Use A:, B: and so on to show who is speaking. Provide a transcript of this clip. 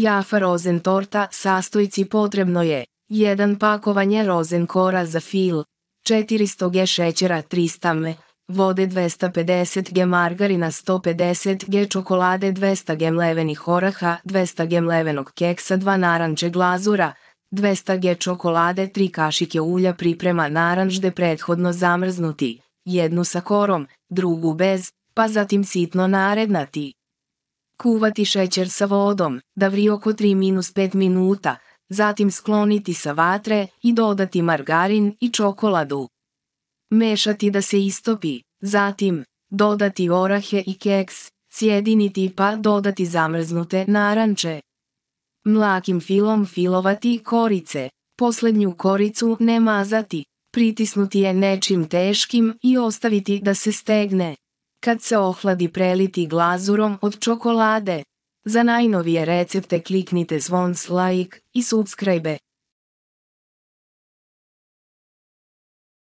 A: Jafa rozen torta sastojci potrebno je 1 pakovanje rozen kora za fil, 400 g šećera 300 m, vode 250 g margarina 150 g čokolade 200 g mlevenih oraha 200 g mlevenog keksa 2 naranče glazura 200 g čokolade 3 kašike ulja priprema naranžde prethodno zamrznuti, jednu sa korom, drugu bez, pa zatim sitno narednati. Kuvati šećer sa vodom, da vri oko 3-5 minuta, zatim skloniti sa vatre i dodati margarin i čokoladu. Mešati da se istopi, zatim dodati orahe i keks, sjediniti pa dodati zamrznute naranče. Mlakim filom filovati korice, posljednju koricu ne mazati, pritisnuti je nečim teškim i ostaviti da se stegne. Kad se ohladi preliti glazurom od čokolade. Za najnovije recepte kliknite zvon
B: like i subscribe.